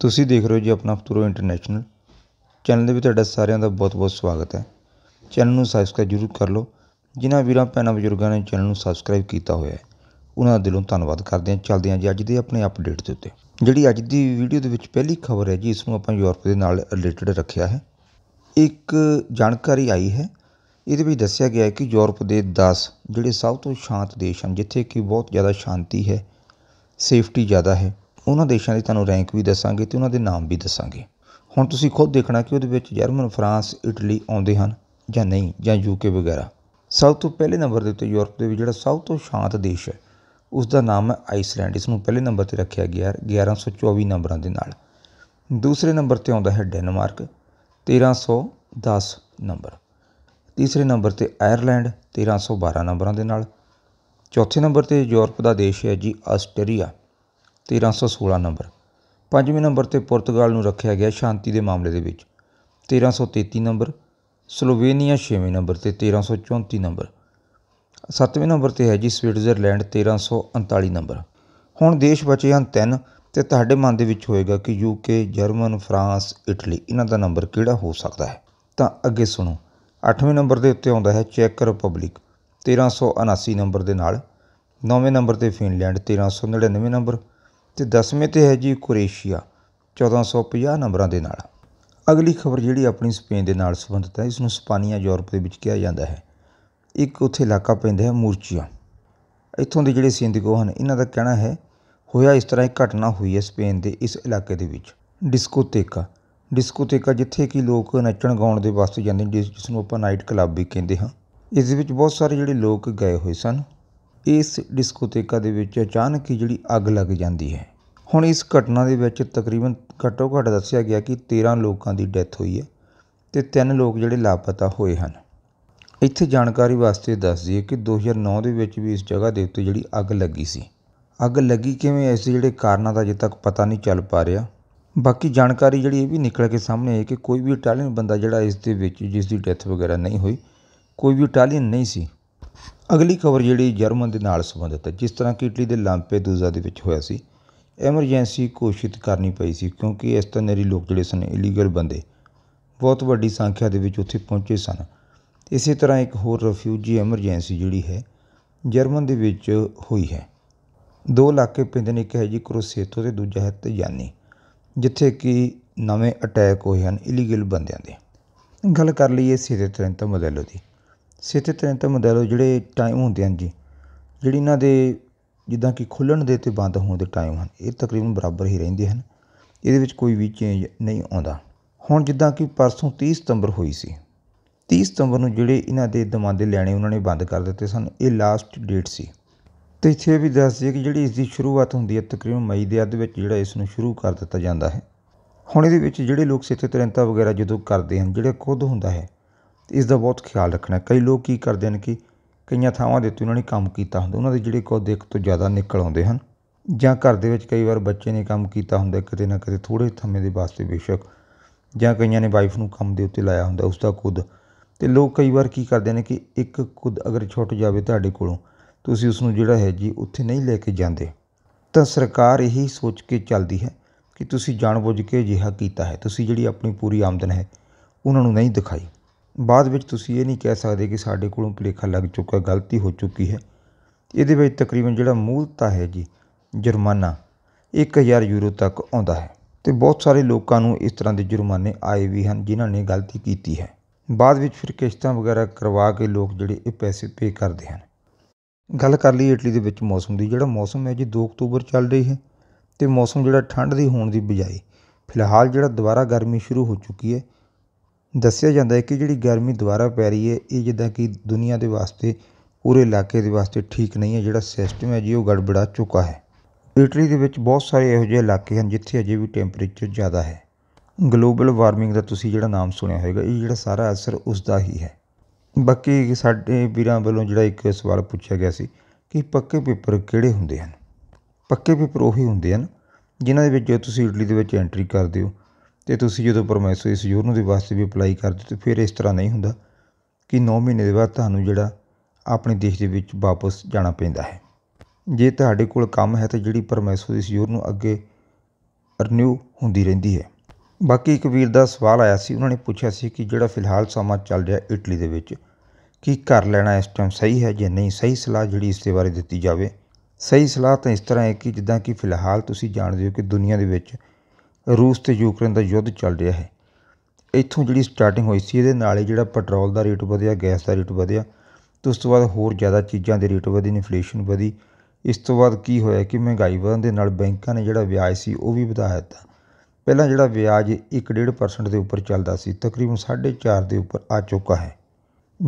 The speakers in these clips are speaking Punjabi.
ਤੁਸੀਂ ਦੇਖ ਰਹੇ ਹੋ ਜੀ ਆਪਣਾ ਫਤੂਰੋ ਇੰਟਰਨੈਸ਼ਨਲ ਚੈਨਲ ਦੇ ਵਿੱਚ ਤੁਹਾਡਾ ਸਾਰਿਆਂ ਦਾ ਬਹੁਤ-ਬਹੁਤ ਸਵਾਗਤ ਹੈ ਚੈਨਲ ਨੂੰ ਸਬਸਕ੍ਰਾਈਬ ਜ਼ਰੂਰ ਕਰ ਲਓ ਜਿਨ੍ਹਾਂ ਵੀਰਾਂ ਭੈਣਾਂ ਬਜ਼ੁਰਗਾਂ ਨੇ ਚੈਨਲ ਨੂੰ ਸਬਸਕ੍ਰਾਈਬ ਕੀਤਾ ਹੋਇਆ ਹੈ ਉਹਨਾਂ ਦਾ ਦਿਲੋਂ ਧੰਨਵਾਦ ਕਰਦੇ ਹਾਂ ਚੱਲਦੇ ਹਾਂ ਜੀ ਅੱਜ ਦੇ ਆਪਣੇ ਅਪਡੇਟ ਦੇ ਉੱਤੇ ਜਿਹੜੀ ਅੱਜ ਦੀ ਵੀਡੀਓ ਦੇ ਵਿੱਚ ਪਹਿਲੀ ਖਬਰ ਹੈ ਜੀ ਇਸ ਨੂੰ ਆਪਾਂ ਯੂਰਪ ਦੇ ਨਾਲ ਰਿਲੇਟਡ ਰੱਖਿਆ ਹੈ ਇੱਕ ਜਾਣਕਾਰੀ ਆਈ ਹੈ ਇਹਦੇ ਵਿੱਚ ਦੱਸਿਆ ਗਿਆ ਹੈ ਕਿ ਯੂਰਪ ਦੇ 10 ਜਿਹੜੇ ਸਭ ਤੋਂ ਸ਼ਾਂਤ ਦੇਸ਼ ਹਨ ਜਿੱਥੇ ਕਿ ਬਹੁਤ ਜ਼ਿਆਦਾ ਸ਼ਾਂਤੀ ਹੈ ਸੇਫਟੀ ਜ਼ਿਆਦਾ ਹੈ ਉਹਨਾਂ ਦੇਸ਼ਾਂ ਦੀ ਤੁਹਾਨੂੰ ਰੈਂਕ ਵੀ ਦੱਸਾਂਗੇ ਤੇ ਉਹਨਾਂ ਦੇ ਨਾਮ ਵੀ ਦੱਸਾਂਗੇ ਹੁਣ ਤੁਸੀਂ ਖੁਦ ਦੇਖਣਾ ਕਿ ਉਹਦੇ ਵਿੱਚ ਜਰਮਨ ਫਰਾਂਸ ਇਟਲੀ ਆਉਂਦੇ ਹਨ ਜਾਂ ਨਹੀਂ ਜਾਂ ਯੂਕੇ ਵਗੈਰਾ ਸਭ ਤੋਂ ਪਹਿਲੇ ਨੰਬਰ ਦੇ ਉੱਤੇ ਯੂਰਪ ਦੇ ਵਿੱਚ ਜਿਹੜਾ ਸਭ ਤੋਂ ਸ਼ਾਂਤ ਦੇਸ਼ ਹੈ ਉਸ ਦਾ ਨਾਮ ਹੈ ਆਈਸਲੈਂਡ ਇਸ ਨੂੰ ਪਹਿਲੇ ਨੰਬਰ ਤੇ ਰੱਖਿਆ ਗਿਆ 1124 ਨੰਬਰਾਂ ਦੇ ਨਾਲ ਦੂਸਰੇ ਨੰਬਰ ਤੇ ਆਉਂਦਾ ਹੈ ਡੈਨਮਾਰਕ 1310 ਨੰਬਰ ਤੀਸਰੇ ਨੰਬਰ ਤੇ ਆਇਰਲੈਂਡ 1312 ਨੰਬਰਾਂ ਦੇ ਨਾਲ ਚੌਥੇ ਨੰਬਰ ਤੇ ਯੂਰਪ ਦਾ ਦੇਸ਼ ਹੈ ਜੀ ਆਸਟਰੀਆ 1316 ਨੰਬਰ ਪੰਜਵੇਂ ਨੰਬਰ ਤੇ ਪੁਰਤਗਾਲ ਨੂੰ ਰੱਖਿਆ ਗਿਆ ਸ਼ਾਂਤੀ ਦੇ ਮਾਮਲੇ ਦੇ ਵਿੱਚ 1333 ਨੰਬਰ ਸਲੋਵੇਨੀਆ 6ਵੇਂ ਨੰਬਰ ਤੇ 1334 ਨੰਬਰ 7ਵੇਂ ਨੰਬਰ ਤੇ ਹੈ ਜੀ ਸਵਿਟਜ਼ਰਲੈਂਡ 1349 ਨੰਬਰ ਹੁਣ ਦੇਸ਼ ਬਚੇ ਹਨ ਤਿੰਨ ਤੇ ਤੁਹਾਡੇ ਮਨ ਦੇ ਵਿੱਚ ਹੋਏਗਾ ਕਿ ਯੂਕੇ ਜਰਮਨ ਫਰਾਂਸ ਇਟਲੀ ਇਹਨਾਂ ਦਾ ਨੰਬਰ ਕਿਹੜਾ ਹੋ ਸਕਦਾ ਹੈ ਤਾਂ ਅੱਗੇ ਸੁਣੋ 8ਵੇਂ ਨੰਬਰ ਦੇ ਉੱਤੇ ਆਉਂਦਾ ਹੈ ਚੈੱਕ ਰਿਪਬਲਿਕ 1379 ਨੰਬਰ ਦੇ ਨਾਲ 9ਵੇਂ ਨੰਬਰ ਤੇ ਫਿਨਲੈਂਡ 1399 ਨੰਬਰ ਤੇ 10ਵੇਂ ਤੇ ਹੈ ਜੀ ਕੁਰੇਸ਼ੀਆ 1450 ਨੰਬਰਾਂ ਦੇ ਨਾਲ ਅਗਲੀ ਖਬਰ ਜਿਹੜੀ ਆਪਣੀ ਸਪੇਨ ਦੇ ਨਾਲ ਸੰਬੰਧਿਤ ਹੈ ਇਸ ਨੂੰ ਸਪਾਨੀਆ ਯੂਰਪ ਦੇ ਵਿੱਚ ਕਿਹਾ ਜਾਂਦਾ ਹੈ ਇੱਕ ਉੱਥੇ ਇਲਾਕਾ ਪੈਂਦਾ ਹੈ ਮੂਰਚੀਆ ਇੱਥੋਂ ਦੇ ਜਿਹੜੇ ਸਿੰਧਗੋ ਹਨ ਇਹਨਾਂ ਦਾ ਕਹਿਣਾ ਹੈ ਹੋਇਆ ਇਸ ਤਰ੍ਹਾਂ ਇੱਕ ਘਟਨਾ ਹੋਈ ਹੈ ਸਪੇਨ ਦੇ ਇਸ ਇਲਾਕੇ ਦੇ ਵਿੱਚ ਡਿਸਕੋਟੇਕਾ ਡਿਸਕੋਟੇਕਾ ਜਿੱਥੇ ਕਿ ਲੋਕ ਨੱਚਣ ਗਾਉਣ ਦੇ ਵਾਸਤੇ ਜਾਂਦੇ ਜਿਸ ਨੂੰ ਆਪਾਂ ਨਾਈਟ ਕਲੱਬ ਵੀ ਕਹਿੰਦੇ ਹਾਂ ਇਸ ਦੇ ਵਿੱਚ ਬਹੁਤ ਸਾਰੇ ਜਿਹੜੇ ਲੋਕ ਗਏ ਹੋਏ ਸਨ ਇਸ ਡਿਸਕੋਥੇਕਾ ਦੇ ਵਿੱਚ ਅਚਾਨਕ ਹੀ ਜਿਹੜੀ ਅੱਗ ਲੱਗ ਜਾਂਦੀ ਹੈ ਹੁਣ ਇਸ ਘਟਨਾ ਦੇ ਵਿੱਚ ਤਕਰੀਬਨ ਘੱਟੋ ਘੱਟ ਦੱਸਿਆ ਗਿਆ ਕਿ 13 ਲੋਕਾਂ ਦੀ ਡੈਥ ਹੋਈ ਹੈ ਤੇ ਤਿੰਨ ਲੋਕ ਜਿਹੜੇ ਲਾਪਤਾ ਹੋਏ ਹਨ ਇੱਥੇ ਜਾਣਕਾਰੀ ਵਾਸਤੇ ਦੱਸ ਦਈਏ ਕਿ 2009 ਦੇ ਵਿੱਚ ਵੀ ਇਸ ਜਗ੍ਹਾ ਦੇ ਉੱਤੇ ਜਿਹੜੀ ਅੱਗ ਲੱਗੀ ਸੀ ਅੱਗ ਲੱਗੀ ਕਿਵੇਂ ਇਸ ਦੇ ਜਿਹੜੇ ਕਾਰਨਾਂ ਦਾ ਅਜੇ ਤੱਕ ਪਤਾ ਨਹੀਂ ਚੱਲ ਪਾ ਰਿਹਾ ਬਾਕੀ ਜਾਣਕਾਰੀ ਜਿਹੜੀ ਇਹ ਵੀ ਨਿਕਲ ਕੇ ਸਾਹਮਣੇ ਆਈ ਕਿ ਕੋਈ ਵੀ ਇਟਾਲੀਅਨ ਬੰਦਾ ਜਿਹੜਾ ਇਸ ਦੇ ਵਿੱਚ ਜਿਸ ਦੀ ਡੈਥ ਵਗੈਰਾ ਨਹੀਂ ਹੋਈ ਕੋਈ ਵੀ ਇਟਾਲੀਅਨ ਨਹੀਂ ਸੀ ਅਗਲੀ ਖਬਰ ਜਿਹੜੀ ਜਰਮਨ ਦੇ ਨਾਲ ਸੰਬੰਧਿਤ ਹੈ ਜਿਸ ਤਰ੍ਹਾਂ ਕਿ ਇਟਲੀ ਦੇ ਦੂਜ਼ਾ ਦੇ ਵਿੱਚ ਹੋਇਆ ਸੀ ਐਮਰਜੈਂਸੀ ਘੋਸ਼ਿਤ ਕਰਨੀ ਪਈ ਸੀ ਕਿਉਂਕਿ ਇਸ ਤਰ੍ਹਾਂ ਨੇਰੀ ਲੋਕ ਜਿਹੜੇ ਸਨ ਇਲੀਗਲ ਬੰਦੇ ਬਹੁਤ ਵੱਡੀ ਸੰਖਿਆ ਦੇ ਵਿੱਚ ਉੱਥੇ ਪਹੁੰਚੇ ਸਨ ਇਸੇ ਤਰ੍ਹਾਂ ਇੱਕ ਹੋਰ ਰਿਫਿਊਜੀ ਐਮਰਜੈਂਸੀ ਜਿਹੜੀ ਹੈ ਜਰਮਨ ਦੇ ਵਿੱਚ ਹੋਈ ਹੈ ਦੋ ਇਲਾਕੇ ਪੈਂਦੇ ਨੇ ਕਿਹਾ ਜੀ ਕਰੋਸੇਤੋ ਤੇ ਦੂਜਾ ਹੈ ਤਿਆਨੀ ਜਿੱਥੇ ਕਿ ਨਵੇਂ ਅਟੈਕ ਹੋਏ ਹਨ ਇਲੀਗਲ ਬੰਦਿਆਂ ਦੇ ਗੱਲ ਕਰ ਲਈਏ ਸਿਰੇ ਤਰ੍ਹਾਂ ਤਾਂ ਮਦੈਲੋ ਦੀ ਸਿੱਧੇ ਤੌਰ 'ਤੇ ਮੋਡਲ ਜਿਹੜੇ ਟਾਈਮ ਹੁੰਦੇ ਹਨ ਜੀ ਜਿਹੜੀ ਇਹਨਾਂ ਦੇ ਜਿੱਦਾਂ ਕਿ ਖੁੱਲਣ ਦੇ ਤੇ ਬੰਦ ਹੋਣ ਦੇ ਟਾਈਮ ਹਨ ਇਹ ਤਕਰੀਬਨ ਬਰਾਬਰ ਹੀ ਰਹਿੰਦੇ ਹਨ ਇਹਦੇ ਵਿੱਚ ਕੋਈ ਵੀ ਚੇਂਜ ਨਹੀਂ ਆਉਂਦਾ ਹੁਣ ਜਿੱਦਾਂ ਕਿ ਪਰਸੋਂ 30 ਸਤੰਬਰ ਹੋਈ ਸੀ 30 ਸਤੰਬਰ ਨੂੰ ਜਿਹੜੇ ਇਹਨਾਂ ਦੇ ਦਮਾਦੇ ਲੈਣੇ ਉਹਨਾਂ ਨੇ ਬੰਦ ਕਰ ਦਿੱਤੇ ਸਨ ਇਹ ਲਾਸਟ ਡੇਟ ਸੀ ਤੇ ਇੱਥੇ ਵੀ ਦੱਸ ਦਈਏ ਕਿ ਜਿਹੜੀ ਇਸ ਦੀ ਸ਼ੁਰੂਆਤ ਹੁੰਦੀ ਹੈ ਤਕਰੀਬਨ ਮਈ ਦੇ ਅੱਧ ਵਿੱਚ ਜਿਹੜਾ ਇਸ ਨੂੰ ਸ਼ੁਰੂ ਕਰ ਦਿੱਤਾ ਜਾਂਦਾ ਹੈ ਹੁਣ ਇਹਦੇ ਵਿੱਚ ਜਿਹੜੇ ਲੋਕ ਸਿੱਥੇ ਤਰੰਤਾ ਵਗੈਰਾ ਜਦੋਂ ਕਰਦੇ ਹਨ ਜਿਹੜੇ ਖੁਦ ਹੁੰਦਾ ਹੈ ਇਸ ਦਾ ਬਹੁਤ ਖਿਆਲ ਰੱਖਣਾ ਕਈ ਲੋਕ ਕੀ ਕਰਦੇ ਹਨ ਕਿ ਕਈਆਂ ਥਾਵਾਂ ਦੇ ਉੱਤੇ ਉਹਨਾਂ ਨੇ ਕੰਮ ਕੀਤਾ ਹੁੰਦਾ ਉਹਨਾਂ ਦੇ ਜਿਹੜੇ ਕੋ ਦੇਖ ਤੋਂ ਜ਼ਿਆਦਾ ਨਿਕਲ ਆਉਂਦੇ ਹਨ ਜਾਂ ਘਰ ਦੇ ਵਿੱਚ ਕਈ ਵਾਰ ਬੱਚੇ ਨੇ ਕੰਮ ਕੀਤਾ ਹੁੰਦਾ ਕਿਤੇ ਨਾ ਕਿਤੇ ਥੋੜੇ ਥੰਮੇ ਦੇ ਵਾਸਤੇ ਬੇਸ਼ੱਕ ਜਾਂ ਕਈਆਂ ਨੇ ਵਾਈਫ ਨੂੰ ਕੰਮ ਦੇ ਉੱਤੇ ਲਾਇਆ ਹੁੰਦਾ ਉਸ ਦਾ ਖੁਦ ਤੇ ਲੋਕ ਕਈ ਵਾਰ ਕੀ ਕਰਦੇ ਨੇ ਕਿ ਇੱਕ ਖੁਦ ਅਗਰ ਛੁੱਟ ਜਾਵੇ ਤੁਹਾਡੇ ਕੋਲੋਂ ਤੁਸੀਂ ਉਸ ਨੂੰ ਜਿਹੜਾ ਹੈ ਜੀ ਉੱਥੇ ਨਹੀਂ ਲੈ ਕੇ ਜਾਂਦੇ ਤਾਂ ਸਰਕਾਰ ਇਹੀ ਸੋਚ ਕੇ ਚੱਲਦੀ ਹੈ ਕਿ ਤੁਸੀਂ ਜਾਣਬੁੱਝ ਕੇ ਅਜਿਹਾ ਕੀਤਾ ਹੈ ਤੁਸੀਂ ਜਿਹੜੀ ਆਪਣੀ ਪੂਰੀ ਆਮਦਨ ਹੈ ਉਹਨਾਂ ਨੂੰ ਨਹੀਂ ਦਿਖਾਈ ਬਾਅਦ ਵਿੱਚ ਤੁਸੀਂ ਇਹ ਨਹੀਂ ਕਹਿ ਸਕਦੇ ਕਿ ਸਾਡੇ ਕੋਲੋਂ ਭੁਲੇਖਾ ਲੱਗ ਚੁੱਕਾ ਗਲਤੀ ਹੋ ਚੁੱਕੀ ਹੈ ਇਹਦੇ ਵਿੱਚ ਤਕਰੀਬਨ ਜਿਹੜਾ ਮੂਲ ਹੈ ਜੀ ਜੁਰਮਾਨਾ 1000 ਯੂਰੋ ਤੱਕ ਆਉਂਦਾ ਹੈ ਤੇ ਬਹੁਤ ਸਾਰੇ ਲੋਕਾਂ ਨੂੰ ਇਸ ਤਰ੍ਹਾਂ ਦੇ ਜੁਰਮਾਨੇ ਆਏ ਵੀ ਹਨ ਜਿਨ੍ਹਾਂ ਨੇ ਗਲਤੀ ਕੀਤੀ ਹੈ ਬਾਅਦ ਵਿੱਚ ਫਿਰ ਕਿਸ਼ਤਾਂ ਵਗੈਰਾ ਕਰਵਾ ਕੇ ਲੋਕ ਜਿਹੜੇ ਇਹ ਪੈਸੇ ਪੇ ਕਰਦੇ ਹਨ ਗੱਲ ਕਰ ਲਈ ਇਟਲੀ ਦੇ ਵਿੱਚ ਮੌਸਮ ਦੀ ਜਿਹੜਾ ਮੌਸਮ ਹੈ ਜੀ 2 ਅਕਤੂਬਰ ਚੱਲ ਰਹੀ ਹੈ ਤੇ ਮੌਸਮ ਜਿਹੜਾ ਠੰਡ ਦੀ ਹੋਣ ਦੀ ਬਜਾਏ ਫਿਲਹਾਲ ਜਿਹੜਾ ਦੁਬਾਰਾ ਗਰਮੀ ਸ਼ੁਰੂ ਹੋ ਚੁੱਕੀ ਹੈ ਦੱਸਿਆ ਜਾਂਦਾ ਹੈ ਕਿ ਜਿਹੜੀ ਗਰਮੀ ਦੁਬਾਰਾ ਪੈ ਰਹੀ ਹੈ ਇਹ ਜਿੱਦਾਂ ਕਿ ਦੁਨੀਆ ਦੇ ਵਾਸਤੇ ਪੂਰੇ ਇਲਾਕੇ ਦੇ ਵਾਸਤੇ ਠੀਕ ਨਹੀਂ ਹੈ ਜਿਹੜਾ ਸਿਸਟਮ ਹੈ ਜੀ ਉਹ ਗੜਬੜਾ ਚੁੱਕਾ ਹੈ ਇਟਲੀ ਦੇ ਵਿੱਚ ਬਹੁਤ ਸਾਰੇ ਇਹੋ ਜਿਹੇ ਇਲਾਕੇ ਹਨ ਜਿੱਥੇ ਅਜੇ ਵੀ ਟੈਂਪਰੇਚਰ ਜ਼ਿਆਦਾ ਹੈ ਗਲੋਬਲ ਵਾਰਮਿੰਗ ਦਾ ਤੁਸੀਂ ਜਿਹੜਾ ਨਾਮ ਸੁਣਿਆ ਹੋਵੇਗਾ ਇਹ ਜਿਹੜਾ ਸਾਰਾ ਅਸਰ ਉਸ ਦਾ ਹੀ ਹੈ ਬਾਕੀ ਸਾਡੇ ਵੀਰਾਂ ਵੱਲੋਂ ਜਿਹੜਾ ਇੱਕ ਸਵਾਲ ਪੁੱਛਿਆ ਗਿਆ ਸੀ ਕਿ ਪੱਕੇ ਪੇਪਰ ਕਿਹੜੇ ਹੁੰਦੇ ਹਨ ਪੱਕੇ ਪੇਪਰ ਉਹੀ ਹੁੰਦੇ ਹਨ ਜਿਨ੍ਹਾਂ ਦੇ ਵਿੱਚ ਤੁਸੀਂ ਇਟਲੀ ਦੇ ਵਿੱਚ ਐਂਟਰੀ ਕਰਦੇ ਹੋ ਤੇ ਤੁਸੀਂ ਜਦੋਂ ਪਰਮੇਸ਼ਰ ਇਸ ਨੂੰ ਦੇ ਵਾਸਤੇ ਵੀ ਅਪਲਾਈ ਕਰਦੇ ਤੇ ਫਿਰ ਇਸ ਤਰ੍ਹਾਂ ਨਹੀਂ ਹੁੰਦਾ ਕਿ 9 ਮਹੀਨੇ ਦੇ ਬਾਅਦ ਤੁਹਾਨੂੰ ਜਿਹੜਾ ਆਪਣੇ ਦੇਸ਼ ਦੇ ਵਿੱਚ ਵਾਪਸ ਜਾਣਾ ਪੈਂਦਾ ਹੈ ਜੇ ਤੁਹਾਡੇ ਕੋਲ ਕੰਮ ਹੈ ਤਾਂ ਜਿਹੜੀ ਪਰਮੇਸ਼ਰ ਇਸ ਯੂਰ ਨੂੰ ਅੱਗੇ ਰਿਨਿਊ ਹੁੰਦੀ ਰਹਿੰਦੀ ਹੈ ਬਾਕੀ ਇੱਕ ਵੀਰ ਦਾ ਸਵਾਲ ਆਇਆ ਸੀ ਉਹਨਾਂ ਨੇ ਪੁੱਛਿਆ ਸੀ ਕਿ ਜਿਹੜਾ ਫਿਲਹਾਲ ਸਮਾਂ ਚੱਲ ਰਿਹਾ ਇਟਲੀ ਦੇ ਵਿੱਚ ਕੀ ਕਰ ਲੈਣਾ ਇਸ ਟਾਈਮ ਸਹੀ ਹੈ ਜਾਂ ਨਹੀਂ ਸਹੀ ਸਲਾਹ ਜਿਹੜੀ ਇਸ ਦੇ ਬਾਰੇ ਦਿੱਤੀ ਜਾਵੇ ਸਹੀ ਸਲਾਹ ਤਾਂ ਇਸ ਤਰ੍ਹਾਂ ਹੈ ਕਿ ਜਿੱਦਾਂ ਕਿ ਫਿਲਹਾਲ ਤੁਸੀਂ ਜਾਣਦੇ ਹੋ ਕਿ ਦੁਨੀਆ ਦੇ ਵਿੱਚ ਰੂਸ ਤੇ ਯੂਕਰੇਨ ਦਾ ਯੁੱਧ ਚੱਲ ਰਿਹਾ ਹੈ ਇੱਥੋਂ ਜਿਹੜੀ ਸਟਾਰਟਿੰਗ ਹੋਈ ਸੀ ਇਹਦੇ ਨਾਲ ਹੀ ਜਿਹੜਾ ਪੈਟਰੋਲ ਦਾ ਰੇਟ ਵਧਿਆ ਗੈਸ ਦਾ ਰੇਟ ਵਧਿਆ ਤੇ ਉਸ ਤੋਂ ਬਾਅਦ ਹੋਰ ਜ਼ਿਆਦਾ ਚੀਜ਼ਾਂ ਦੇ ਰੇਟ ਵਧੇ ਇਨਫਲੇਸ਼ਨ ਵਧੀ ਇਸ ਤੋਂ ਬਾਅਦ ਕੀ ਹੋਇਆ ਕਿ ਮਹਿੰਗਾਈ ਵਧਣ ਦੇ ਨਾਲ ਬੈਂਕਾਂ ਨੇ ਜਿਹੜਾ ਵਿਆਜ ਸੀ ਉਹ ਵੀ ਵਧਾ ਦਿੱਤਾ ਪਹਿਲਾਂ ਜਿਹੜਾ ਵਿਆਜ 1.5% ਦੇ ਉੱਪਰ ਚੱਲਦਾ ਸੀ ਤਕਰੀਬਨ 4.5 ਦੇ ਉੱਪਰ ਆ ਚੁੱਕਾ ਹੈ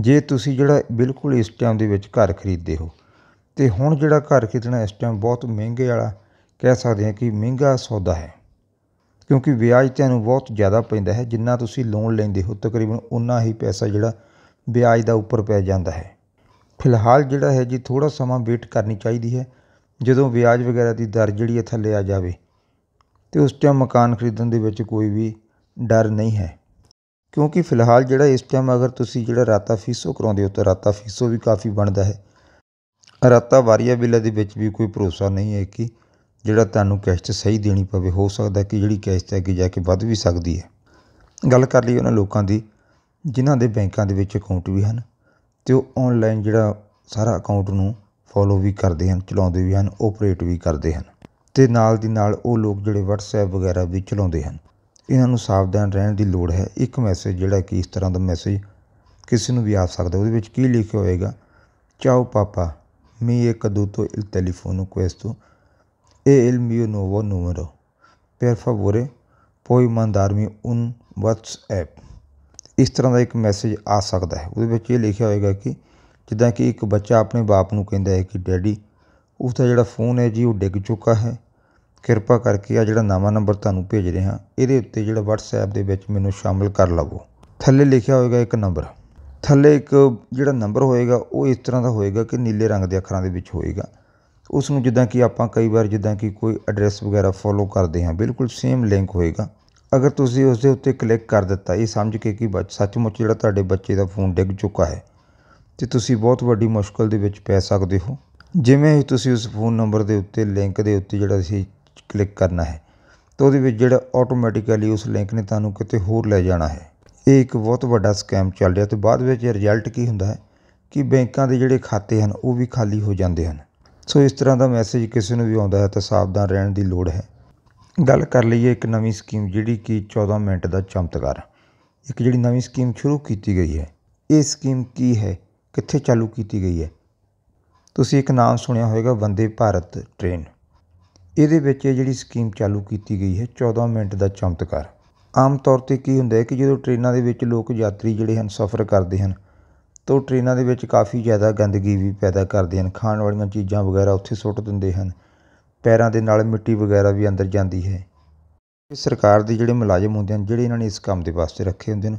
ਜੇ ਤੁਸੀਂ ਜਿਹੜਾ ਬਿਲਕੁਲ ਇਸ ਟਾਈਮ ਦੇ ਵਿੱਚ ਘਰ ਖਰੀਦਦੇ ਹੋ ਤੇ ਹੁਣ ਜਿਹੜਾ ਘਰ ਖਰੀਦਣਾ ਇਸ ਟਾਈਮ ਬਹੁਤ ਮਹਿੰਗੇ ਵਾਲਾ ਕਹਿ ਸਕਦੇ ਹਾਂ ਕਿ ਮਹਿੰਗਾ ਸੌਦਾ ਹੈ ਕਿਉਂਕਿ ਵਿਆਜ ਤੁਹਾਨੂੰ ਬਹੁਤ ਜ਼ਿਆਦਾ ਪੈਂਦਾ ਹੈ ਜਿੰਨਾ ਤੁਸੀਂ ਲੋਨ ਲੈਂਦੇ ਹੋ ਤਕਰੀਬਨ ਉਨਾ ਹੀ ਪੈਸਾ ਜਿਹੜਾ ਵਿਆਜ ਦਾ ਉੱਪਰ ਪੈ ਜਾਂਦਾ ਹੈ ਫਿਲਹਾਲ ਜਿਹੜਾ ਹੈ ਜੀ ਥੋੜਾ ਸਮਾਂ ਵੇਟ ਕਰਨੀ ਚਾਹੀਦੀ ਹੈ ਜਦੋਂ ਵਿਆਜ ਵਗੈਰਾ ਦੀ ਦਰ ਜਿਹੜੀ ਹੈ ਥੱਲੇ ਆ ਜਾਵੇ ਤੇ ਉਸ ਟਾਈਮ ਮਕਾਨ ਖਰੀਦਣ ਦੇ ਵਿੱਚ ਕੋਈ ਵੀ ਡਰ ਨਹੀਂ ਹੈ ਕਿਉਂਕਿ ਫਿਲਹਾਲ ਜਿਹੜਾ ਇਸ ਟਾਈਮ ਅਗਰ ਤੁਸੀਂ ਜਿਹੜਾ ਰਾਤਾ ਫੀਸੋ ਕਰਾਉਂਦੇ ਹੋ ਤਾਂ ਰਾਤਾ ਫੀਸੋ ਵੀ ਕਾਫੀ ਬਣਦਾ ਹੈ ਰਾਤਾ ਵਾਰੀਆ ਬਿੱਲਾ ਦੇ ਵਿੱਚ ਵੀ ਕੋਈ ਭਰੋਸਾ ਨਹੀਂ ਹੈ ਕਿ ਜਿਹੜਾ ਤੁਹਾਨੂੰ ਕੈਸ਼ 'ਚ ਸਹੀ ਦੇਣੀ ਪਵੇ ਹੋ ਸਕਦਾ ਕਿ ਜਿਹੜੀ ਕੈਸ਼ 'ਤੇ ਅੱਗੇ ਜਾ ਕੇ ਵੱਧ ਵੀ ਸਕਦੀ ਹੈ ਗੱਲ ਕਰ ਲਈ ਉਹਨਾਂ ਲੋਕਾਂ ਦੀ ਜਿਨ੍ਹਾਂ ਦੇ ਬੈਂਕਾਂ ਦੇ ਵਿੱਚ ਅਕਾਊਂਟ ਵੀ ਹਨ ਤੇ ਉਹ ਆਨਲਾਈਨ ਜਿਹੜਾ ਸਾਰਾ ਅਕਾਊਂਟ ਨੂੰ ਫੋਲੋ ਵੀ ਕਰਦੇ ਹਨ ਚਲਾਉਂਦੇ ਵੀ ਹਨ ਆਪਰੇਟ ਵੀ ਕਰਦੇ ਹਨ ਤੇ ਨਾਲ ਦੀ ਨਾਲ ਉਹ ਲੋਕ ਜਿਹੜੇ WhatsApp ਵਗੈਰਾ ਵੀ ਚਲਾਉਂਦੇ ਹਨ ਇਹਨਾਂ ਨੂੰ ਸਾਵਧਾਨ ਰਹਿਣ ਦੀ ਲੋੜ ਹੈ ਇੱਕ ਮੈਸੇਜ ਜਿਹੜਾ ਕਿ ਇਸ ਤਰ੍ਹਾਂ ਦਾ ਮੈਸੇਜ ਕਿਸੇ ਨੂੰ ਵੀ ਆ ਸਕਦਾ ਉਹਦੇ ਵਿੱਚ ਕੀ ਲਿਖਿਆ ਹੋਏਗਾ ਚਾਓ ਪਾਪਾ ਮੈਂ ਇੱਕ ਕਦੋਂ ਤੋਂ ਟੈਲੀਫੋਨ ਨੂੰ ਤੋਂ he el mi nuevo número. Per favore, puoi mandarmi un WhatsApp. ਇਸ ਤਰ੍ਹਾਂ ਦਾ ਇੱਕ ਮੈਸੇਜ ਆ ਸਕਦਾ ਹੈ ਉਹਦੇ ਵਿੱਚ ਇਹ ਲਿਖਿਆ ਹੋਏਗਾ ਕਿ ਜਿੱਦਾਂ ਕਿ ਇੱਕ ਬੱਚਾ ਆਪਣੇ ਬਾਪ ਨੂੰ ਕਹਿੰਦਾ ਹੈ ਕਿ ਡੈਡੀ ਉਸ ਦਾ ਜਿਹੜਾ ਫੋਨ ਹੈ ਜੀ ਉਹ ਡਿੱਗ ਚੁੱਕਾ ਹੈ ਕਿਰਪਾ ਕਰਕੇ ਆ ਜਿਹੜਾ ਨਵਾਂ ਨੰਬਰ ਤੁਹਾਨੂੰ ਭੇਜ ਰਿਹਾ ਇਹਦੇ ਉੱਤੇ ਜਿਹੜਾ WhatsApp ਦੇ ਵਿੱਚ ਮੈਨੂੰ ਸ਼ਾਮਲ ਕਰ ਲਵੋ ਥੱਲੇ ਲਿਖਿਆ ਹੋਏਗਾ ਇੱਕ ਨੰਬਰ ਥੱਲੇ ਇੱਕ ਜਿਹੜਾ ਨੰਬਰ ਹੋਏਗਾ ਉਹ ਇਸ ਤਰ੍ਹਾਂ ਦਾ ਹੋਏਗਾ ਕਿ ਨੀਲੇ ਰੰਗ ਦੇ ਅੱਖਰਾਂ ਦੇ ਵਿੱਚ ਹੋਏਗਾ ਉਸ ਨੂੰ ਜਿੱਦਾਂ ਕਿ ਆਪਾਂ ਕਈ ਵਾਰ ਜਿੱਦਾਂ ਕਿ ਕੋਈ ਐਡਰੈਸ ਵਗੈਰਾ ਫੋਲੋ ਕਰਦੇ ਹਾਂ ਬਿਲਕੁਲ ਸੇਮ ਲਿੰਕ ਹੋਏਗਾ ਅਗਰ ਤੁਸੀਂ ਉਸ ਦੇ ਉੱਤੇ ਕਲਿੱਕ ਕਰ ਦਿੱਤਾ ਇਹ ਸਮਝ ਕੇ ਕਿ ਸੱਚਮੁੱਚ ਜਿਹੜਾ ਤੁਹਾਡੇ ਬੱਚੇ ਦਾ ਫੋਨ ਡਿੱਗ ਚੁੱਕਾ ਹੈ ਤੇ ਤੁਸੀਂ ਬਹੁਤ ਵੱਡੀ ਮੁਸ਼ਕਲ ਦੇ ਵਿੱਚ ਪੈ ਸਕਦੇ ਹੋ ਜਿਵੇਂ ਹੀ ਤੁਸੀਂ ਉਸ ਫੋਨ ਨੰਬਰ ਦੇ ਉੱਤੇ ਲਿੰਕ ਦੇ ਉੱਤੇ ਜਿਹੜਾ ਅਸੀਂ ਕਲਿੱਕ ਕਰਨਾ ਹੈ ਤਾਂ ਉਹਦੇ ਵਿੱਚ ਜਿਹੜਾ ਆਟੋਮੈਟਿਕਲੀ ਉਸ ਲਿੰਕ ਨੇ ਤੁਹਾਨੂੰ ਕਿਤੇ ਹੋਰ ਲੈ ਜਾਣਾ ਹੈ ਇਹ ਇੱਕ ਬਹੁਤ ਵੱਡਾ ਸਕੈਮ ਚੱਲ ਰਿਹਾ ਤੇ ਬਾਅਦ ਵਿੱਚ ਰਿਜ਼ਲਟ ਕੀ ਹੁੰਦਾ ਹੈ ਕਿ ਬੈਂਕਾਂ ਦੇ ਜਿਹੜੇ ਖਾਤੇ ਹਨ ਉਹ ਵੀ ਖਾਲੀ ਹੋ ਜਾਂਦੇ ਹਨ ਸੋ ਇਸ ਤਰ੍ਹਾਂ ਦਾ ਮੈਸੇਜ ਕਿਸੇ ਨੂੰ ਵੀ ਆਉਂਦਾ ਹੈ ਤਾਂ ਸਾਵਧਾਨ ਰਹਿਣ ਦੀ ਲੋੜ ਹੈ ਗੱਲ ਕਰ ਲਈਏ ਇੱਕ ਨਵੀਂ ਸਕੀਮ ਜਿਹੜੀ ਕਿ 14 ਮਿੰਟ ਦਾ ਚਮਤਕਾਰ ਇੱਕ ਜਿਹੜੀ ਨਵੀਂ ਸਕੀਮ ਸ਼ੁਰੂ ਕੀਤੀ ਗਈ ਹੈ ਇਹ ਸਕੀਮ ਕੀ ਹੈ ਕਿੱਥੇ ਚਾਲੂ ਕੀਤੀ ਗਈ ਹੈ ਤੁਸੀਂ ਇੱਕ ਨਾਮ ਸੁਣਿਆ ਹੋਵੇਗਾ ਵੰਦੇ ਭਾਰਤ ਟ੍ਰੇਨ ਇਹਦੇ ਵਿੱਚ ਇਹ ਜਿਹੜੀ ਸਕੀਮ ਚਾਲੂ ਕੀਤੀ ਗਈ ਹੈ 14 ਮਿੰਟ ਦਾ ਚਮਤਕਾਰ ਆਮ ਤੌਰ ਤੇ ਕੀ ਹੁੰਦਾ ਹੈ ਕਿ ਜਦੋਂ ਟ੍ਰੇਨਾਂ ਦੇ ਵਿੱਚ ਲੋਕ ਯਾਤਰੀ ਜਿਹੜੇ ਹਨ ਸਫ਼ਰ ਕਰਦੇ ਹਨ ਤਾਂ ਟ੍ਰੇਨਾਂ ਦੇ ਵਿੱਚ ਕਾਫੀ ਜ਼ਿਆਦਾ ਗੰਦਗੀ ਵੀ ਪੈਦਾ ਕਰਦੇ ਹਨ ਖਾਣ ਵਾਲੀਆਂ ਚੀਜ਼ਾਂ ਵਗੈਰਾ ਉੱਥੇ ਸੁੱਟ ਦਿੰਦੇ ਹਨ ਪੈਰਾਂ ਦੇ ਨਾਲ ਮਿੱਟੀ ਵਗੈਰਾ ਵੀ ਅੰਦਰ ਜਾਂਦੀ ਹੈ ਸਰਕਾਰ ਦੇ ਜਿਹੜੇ ਮੁਲਾਜ਼ਮ ਹੁੰਦੇ ਹਨ ਜਿਹੜੇ ਇਹਨਾਂ ਨੇ ਇਸ ਕੰਮ ਦੇ ਵਾਸਤੇ ਰੱਖੇ ਹੁੰਦੇ ਨੇ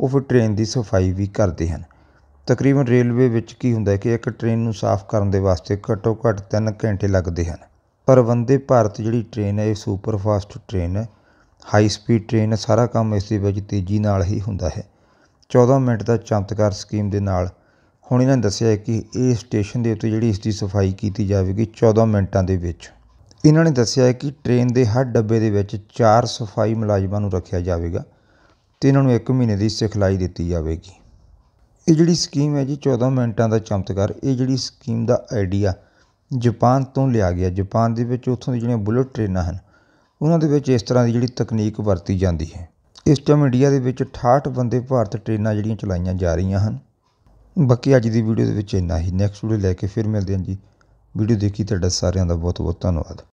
ਉਹ ਫਿਰ ਟ੍ਰੇਨ ਦੀ ਸਫਾਈ ਵੀ ਕਰਦੇ ਹਨ ਤਕਰੀਬਨ ਰੇਲਵੇ ਵਿੱਚ ਕੀ ਹੁੰਦਾ ਹੈ ਕਿ ਇੱਕ ਟ੍ਰੇਨ ਨੂੰ ਸਾਫ਼ ਕਰਨ ਦੇ ਵਾਸਤੇ ਘੱਟੋ ਘੱਟ 3 ਘੰਟੇ ਲੱਗਦੇ ਹਨ ਪਰ ਵੰਦੇ ਭਾਰਤ ਜਿਹੜੀ ਟ੍ਰੇਨ ਹੈ ਇਹ ਸੁਪਰ ਫਾਸਟ ਟ੍ਰੇਨ ਹੈ ਹਾਈ ਸਪੀਡ ਟ੍ਰੇਨ ਸਾਰਾ ਕੰਮ ਇਸ ਦੇ ਵਿੱਚ ਤੇਜ਼ੀ ਨਾਲ ਹੀ ਹੁੰਦਾ ਹੈ ਚੌਦਾਂ ਮਿੰਟ ਦਾ ਚਮਤਕਾਰ ਸਕੀਮ ਦੇ ਨਾਲ ਹੁਣ ਇਹਨਾਂ ਨੇ ਦੱਸਿਆ ਹੈ ਕਿ ਇਹ ਸਟੇਸ਼ਨ ਦੇ ਉੱਤੇ ਜਿਹੜੀ ਇਸ ਦੀ ਸਫਾਈ ਕੀਤੀ ਜਾਵੇਗੀ 14 ਮਿੰਟਾਂ ਦੇ ਵਿੱਚ ਇਹਨਾਂ ਨੇ ਦੱਸਿਆ ਹੈ ਕਿ ਟ੍ਰੇਨ ਦੇ ਹਰ ਡੱਬੇ ਦੇ ਵਿੱਚ ਚਾਰ ਸਫਾਈ ਮੁਲਾਜ਼ਮਾਂ ਨੂੰ ਰੱਖਿਆ ਜਾਵੇਗਾ ਤੇ ਇਹਨਾਂ ਨੂੰ 1 ਮਹੀਨੇ ਦੀ ਸਿਖਲਾਈ ਦਿੱਤੀ ਜਾਵੇਗੀ ਇਹ ਜਿਹੜੀ ਸਕੀਮ ਹੈ ਜੀ 14 ਮਿੰਟਾਂ ਦਾ ਚਮਤਕਾਰ ਇਹ ਜਿਹੜੀ ਸਕੀਮ ਦਾ ਆਈਡੀਆ ਜਾਪਾਨ ਤੋਂ ਲਿਆ ਗਿਆ ਜਾਪਾਨ ਦੇ ਵਿੱਚ ਉੱਥੋਂ ਦੀ ਜਿਹੜੀਆਂ ਬੁਲਟ ਟ੍ਰੇਨਾਂ ਹਨ ਉਹਨਾਂ ਦੇ ਵਿੱਚ ਇਸ ਤਰ੍ਹਾਂ ਦੀ ਜਿਹੜੀ ਤਕਨੀਕ ਵਰਤੀ ਜਾਂਦੀ ਹੈ ਇਸ ਟਾਈਮ ਇੰਡੀਆ ਦੇ ਵਿੱਚ 68 ਬੰਦੇ ਭਾਰਤ ਟ੍ਰੇਨਾਂ ਜਿਹੜੀਆਂ ਚਲਾਈਆਂ ਜਾ ਰਹੀਆਂ ਹਨ ਬਾਕੀ ਅੱਜ ਦੀ ਵੀਡੀਓ ਦੇ ਵਿੱਚ ਇੰਨਾ ਹੀ ਨੈਕਸਟ ਵੀਡੀਓ ਲੈ ਕੇ ਫਿਰ ਮਿਲਦੇ ਹਾਂ ਜੀ ਵੀਡੀਓ ਦੇਖੀ ਤੁਹਾਡਾ ਸਾਰਿਆਂ ਦਾ ਬਹੁਤ ਬਹੁਤ ਧੰਨਵਾਦ